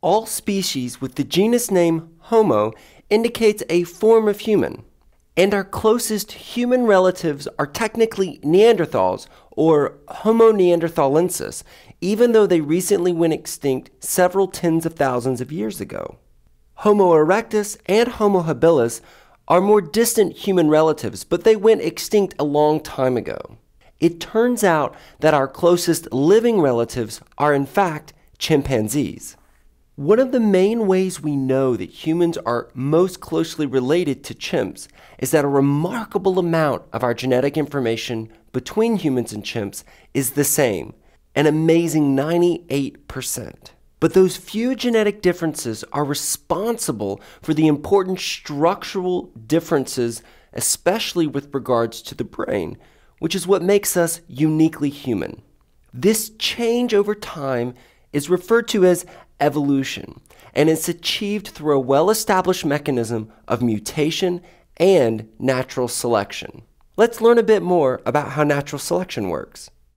All species with the genus name Homo indicates a form of human, and our closest human relatives are technically Neanderthals or Homo neanderthalensis, even though they recently went extinct several tens of thousands of years ago. Homo erectus and Homo habilis are more distant human relatives, but they went extinct a long time ago. It turns out that our closest living relatives are, in fact, chimpanzees. One of the main ways we know that humans are most closely related to chimps is that a remarkable amount of our genetic information between humans and chimps is the same, an amazing 98%. But those few genetic differences are responsible for the important structural differences, especially with regards to the brain, which is what makes us uniquely human. This change over time is referred to as evolution, and it's achieved through a well established mechanism of mutation and natural selection. Let's learn a bit more about how natural selection works.